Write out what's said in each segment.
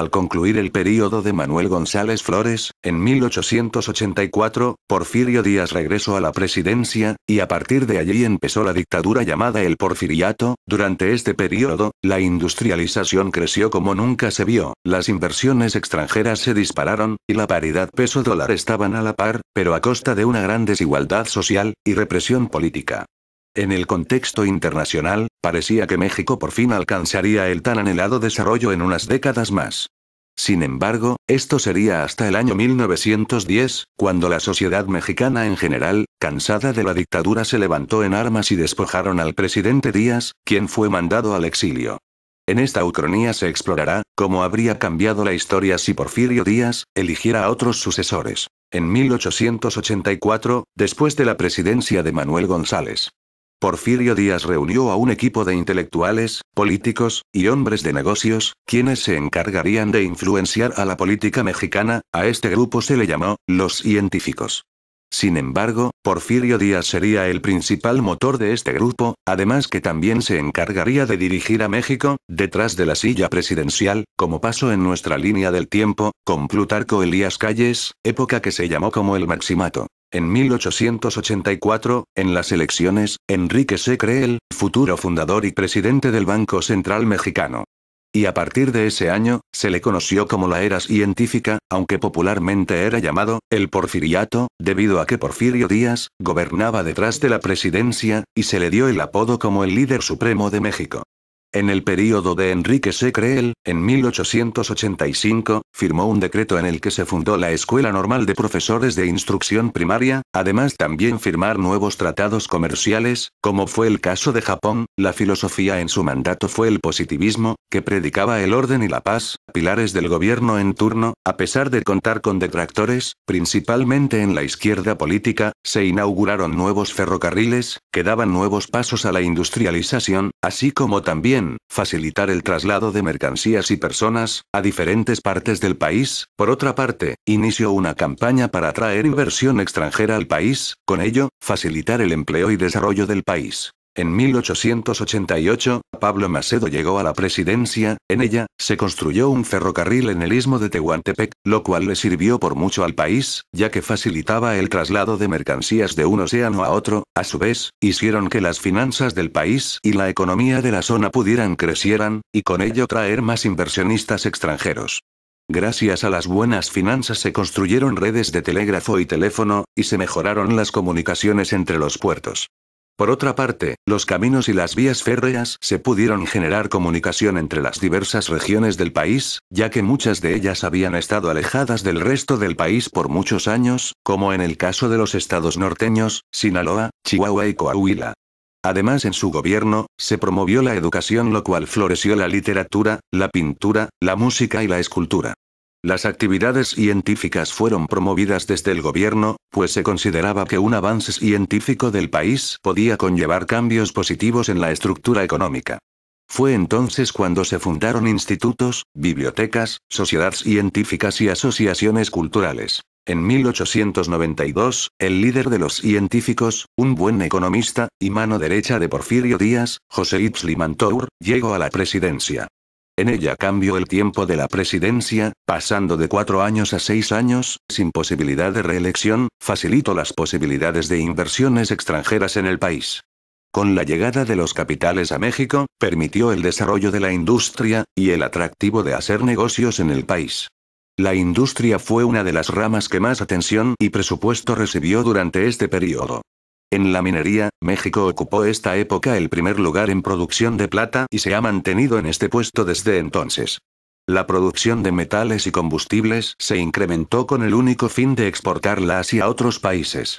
Al concluir el período de Manuel González Flores, en 1884, Porfirio Díaz regresó a la presidencia, y a partir de allí empezó la dictadura llamada el Porfiriato. Durante este período, la industrialización creció como nunca se vio, las inversiones extranjeras se dispararon, y la paridad peso-dólar estaban a la par, pero a costa de una gran desigualdad social, y represión política. En el contexto internacional, parecía que México por fin alcanzaría el tan anhelado desarrollo en unas décadas más. Sin embargo, esto sería hasta el año 1910, cuando la sociedad mexicana en general, cansada de la dictadura, se levantó en armas y despojaron al presidente Díaz, quien fue mandado al exilio. En esta ucronía se explorará cómo habría cambiado la historia si Porfirio Díaz eligiera a otros sucesores. En 1884, después de la presidencia de Manuel González Porfirio Díaz reunió a un equipo de intelectuales, políticos, y hombres de negocios, quienes se encargarían de influenciar a la política mexicana, a este grupo se le llamó, los científicos. Sin embargo, Porfirio Díaz sería el principal motor de este grupo, además que también se encargaría de dirigir a México, detrás de la silla presidencial, como pasó en nuestra línea del tiempo, con Plutarco Elías Calles, época que se llamó como el Maximato. En 1884, en las elecciones, Enrique cree el futuro fundador y presidente del Banco Central Mexicano, y a partir de ese año, se le conoció como la era científica, aunque popularmente era llamado, el porfiriato, debido a que Porfirio Díaz, gobernaba detrás de la presidencia, y se le dio el apodo como el líder supremo de México. En el período de Enrique Secreel, en 1885, firmó un decreto en el que se fundó la Escuela Normal de Profesores de Instrucción Primaria, además también firmar nuevos tratados comerciales, como fue el caso de Japón, la filosofía en su mandato fue el positivismo, que predicaba el orden y la paz, pilares del gobierno en turno, a pesar de contar con detractores, principalmente en la izquierda política, se inauguraron nuevos ferrocarriles, que daban nuevos pasos a la industrialización, así como también facilitar el traslado de mercancías y personas, a diferentes partes del país. Por otra parte, inició una campaña para atraer inversión extranjera al país, con ello, facilitar el empleo y desarrollo del país. En 1888, Pablo Macedo llegó a la presidencia, en ella, se construyó un ferrocarril en el istmo de Tehuantepec, lo cual le sirvió por mucho al país, ya que facilitaba el traslado de mercancías de un océano a otro, a su vez, hicieron que las finanzas del país y la economía de la zona pudieran crecieran, y con ello traer más inversionistas extranjeros. Gracias a las buenas finanzas se construyeron redes de telégrafo y teléfono, y se mejoraron las comunicaciones entre los puertos. Por otra parte, los caminos y las vías férreas se pudieron generar comunicación entre las diversas regiones del país, ya que muchas de ellas habían estado alejadas del resto del país por muchos años, como en el caso de los estados norteños, Sinaloa, Chihuahua y Coahuila. Además, en su gobierno, se promovió la educación, lo cual floreció la literatura, la pintura, la música y la escultura. Las actividades científicas fueron promovidas desde el gobierno, pues se consideraba que un avance científico del país podía conllevar cambios positivos en la estructura económica. Fue entonces cuando se fundaron institutos, bibliotecas, sociedades científicas y asociaciones culturales. En 1892, el líder de los científicos, un buen economista, y mano derecha de Porfirio Díaz, José Limantour, llegó a la presidencia. En ella cambió el tiempo de la presidencia, pasando de cuatro años a seis años, sin posibilidad de reelección, facilitó las posibilidades de inversiones extranjeras en el país. Con la llegada de los capitales a México, permitió el desarrollo de la industria, y el atractivo de hacer negocios en el país. La industria fue una de las ramas que más atención y presupuesto recibió durante este periodo. En la minería, México ocupó esta época el primer lugar en producción de plata y se ha mantenido en este puesto desde entonces. La producción de metales y combustibles se incrementó con el único fin de exportarla hacia otros países.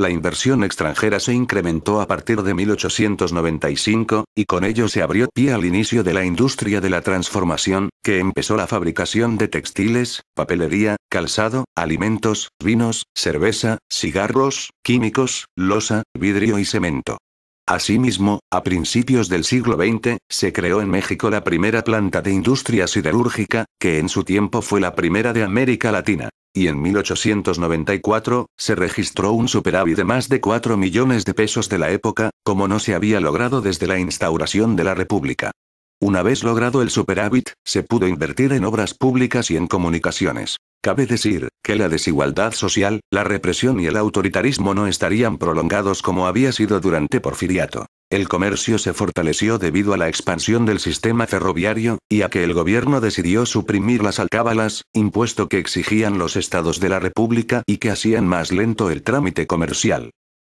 La inversión extranjera se incrementó a partir de 1895, y con ello se abrió pie al inicio de la industria de la transformación, que empezó la fabricación de textiles, papelería, calzado, alimentos, vinos, cerveza, cigarros, químicos, losa, vidrio y cemento. Asimismo, a principios del siglo XX, se creó en México la primera planta de industria siderúrgica, que en su tiempo fue la primera de América Latina y en 1894, se registró un superávit de más de 4 millones de pesos de la época, como no se había logrado desde la instauración de la República. Una vez logrado el superávit, se pudo invertir en obras públicas y en comunicaciones. Cabe decir, que la desigualdad social, la represión y el autoritarismo no estarían prolongados como había sido durante Porfiriato. El comercio se fortaleció debido a la expansión del sistema ferroviario, y a que el gobierno decidió suprimir las alcábalas, impuesto que exigían los estados de la República y que hacían más lento el trámite comercial.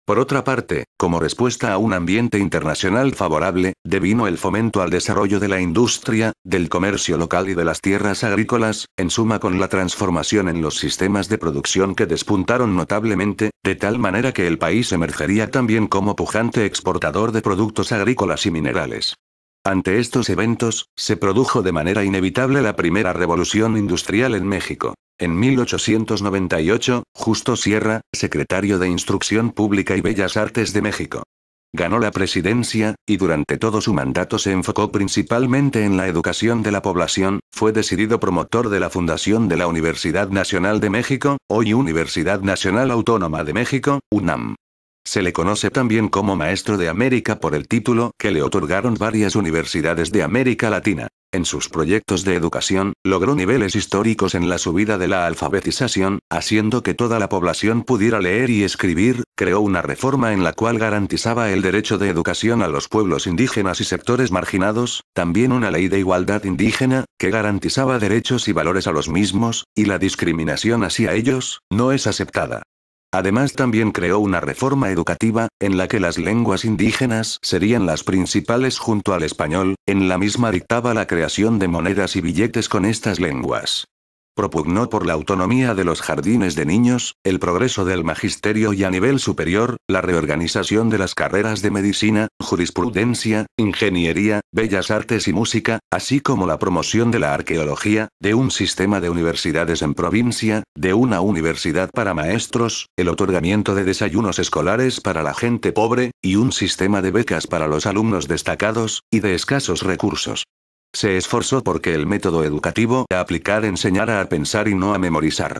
Por otra parte, como respuesta a un ambiente internacional favorable, devino el fomento al desarrollo de la industria, del comercio local y de las tierras agrícolas, en suma con la transformación en los sistemas de producción que despuntaron notablemente, de tal manera que el país emergería también como pujante exportador de productos agrícolas y minerales. Ante estos eventos, se produjo de manera inevitable la primera revolución industrial en México. En 1898, Justo Sierra, secretario de Instrucción Pública y Bellas Artes de México. Ganó la presidencia, y durante todo su mandato se enfocó principalmente en la educación de la población, fue decidido promotor de la fundación de la Universidad Nacional de México, hoy Universidad Nacional Autónoma de México, UNAM. Se le conoce también como Maestro de América por el título que le otorgaron varias universidades de América Latina. En sus proyectos de educación, logró niveles históricos en la subida de la alfabetización, haciendo que toda la población pudiera leer y escribir, creó una reforma en la cual garantizaba el derecho de educación a los pueblos indígenas y sectores marginados, también una ley de igualdad indígena, que garantizaba derechos y valores a los mismos, y la discriminación hacia ellos, no es aceptada. Además también creó una reforma educativa, en la que las lenguas indígenas serían las principales junto al español, en la misma dictaba la creación de monedas y billetes con estas lenguas. Propugnó por la autonomía de los jardines de niños, el progreso del magisterio y a nivel superior, la reorganización de las carreras de medicina, jurisprudencia, ingeniería, bellas artes y música, así como la promoción de la arqueología, de un sistema de universidades en provincia, de una universidad para maestros, el otorgamiento de desayunos escolares para la gente pobre, y un sistema de becas para los alumnos destacados, y de escasos recursos. Se esforzó porque el método educativo a aplicar enseñara a pensar y no a memorizar.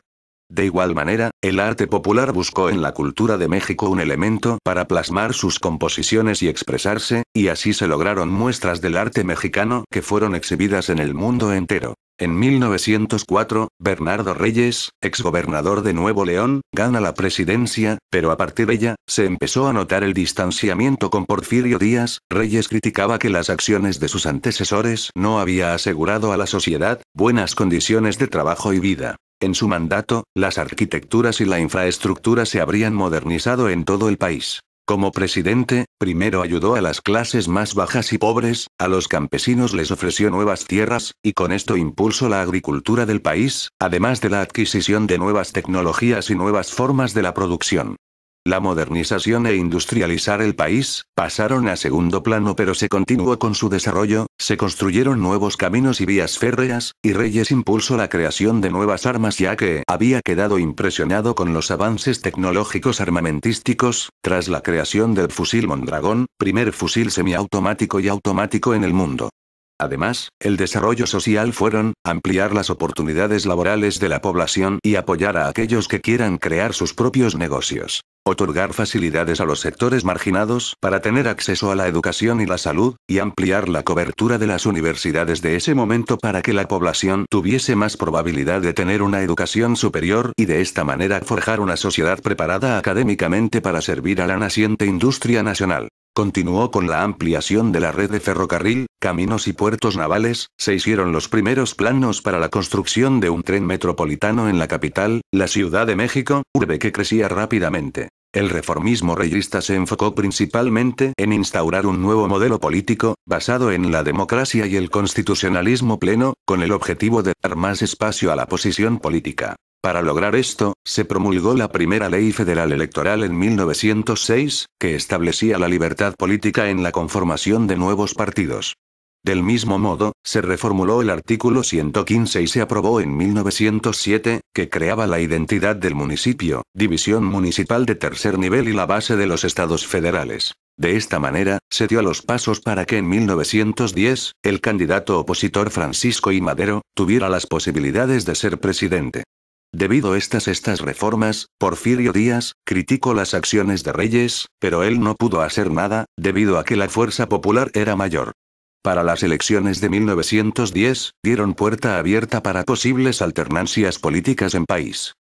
De igual manera, el arte popular buscó en la cultura de México un elemento para plasmar sus composiciones y expresarse, y así se lograron muestras del arte mexicano que fueron exhibidas en el mundo entero. En 1904, Bernardo Reyes, exgobernador de Nuevo León, gana la presidencia, pero a partir de ella, se empezó a notar el distanciamiento con Porfirio Díaz. Reyes criticaba que las acciones de sus antecesores no había asegurado a la sociedad buenas condiciones de trabajo y vida. En su mandato, las arquitecturas y la infraestructura se habrían modernizado en todo el país. Como presidente, primero ayudó a las clases más bajas y pobres, a los campesinos les ofreció nuevas tierras, y con esto impulsó la agricultura del país, además de la adquisición de nuevas tecnologías y nuevas formas de la producción. La modernización e industrializar el país, pasaron a segundo plano pero se continuó con su desarrollo, se construyeron nuevos caminos y vías férreas, y Reyes impulsó la creación de nuevas armas ya que había quedado impresionado con los avances tecnológicos armamentísticos, tras la creación del fusil Mondragón, primer fusil semiautomático y automático en el mundo. Además, el desarrollo social fueron, ampliar las oportunidades laborales de la población y apoyar a aquellos que quieran crear sus propios negocios. Otorgar facilidades a los sectores marginados para tener acceso a la educación y la salud, y ampliar la cobertura de las universidades de ese momento para que la población tuviese más probabilidad de tener una educación superior y de esta manera forjar una sociedad preparada académicamente para servir a la naciente industria nacional. Continuó con la ampliación de la red de ferrocarril, caminos y puertos navales, se hicieron los primeros planos para la construcción de un tren metropolitano en la capital, la Ciudad de México, urbe que crecía rápidamente. El reformismo reyista se enfocó principalmente en instaurar un nuevo modelo político, basado en la democracia y el constitucionalismo pleno, con el objetivo de dar más espacio a la posición política. Para lograr esto, se promulgó la primera ley federal electoral en 1906, que establecía la libertad política en la conformación de nuevos partidos. Del mismo modo, se reformuló el artículo 115 y se aprobó en 1907, que creaba la identidad del municipio, división municipal de tercer nivel y la base de los estados federales. De esta manera, se dio los pasos para que en 1910, el candidato opositor Francisco I. Madero, tuviera las posibilidades de ser presidente. Debido a estas estas reformas, Porfirio Díaz, criticó las acciones de Reyes, pero él no pudo hacer nada, debido a que la fuerza popular era mayor. Para las elecciones de 1910, dieron puerta abierta para posibles alternancias políticas en país.